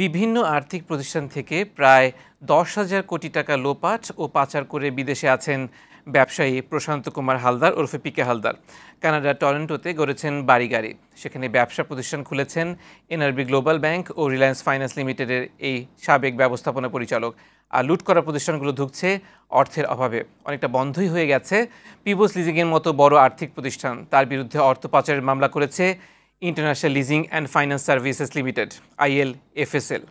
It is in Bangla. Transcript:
বিভিন্ন আর্থিক প্রতিষ্ঠান থেকে প্রায় দশ হাজার কোটি টাকা লোপাট ও পাচার করে বিদেশে আছেন ব্যবসায়ী প্রশান্ত কুমার হালদার ওরফে পিকে হালদার কানাডার টরেন্টোতে গড়েছেন বাড়ি গাড়ি সেখানে ব্যবসা প্রতিষ্ঠান খুলেছেন এনআরবি গ্লোবাল ব্যাংক ও রিলায়েন্স ফাইন্যান্স লিমিটেডের এই সাবেক ব্যবস্থাপনা পরিচালক আর লুট করা প্রতিষ্ঠানগুলো ঢুকছে অর্থের অভাবে অনেকটা বন্ধই হয়ে গেছে পিপলস লিজিংয়ের মতো বড় আর্থিক প্রতিষ্ঠান তার বিরুদ্ধে অর্থ পাচারের মামলা করেছে International Leasing and Finance Services Limited, ILFSL.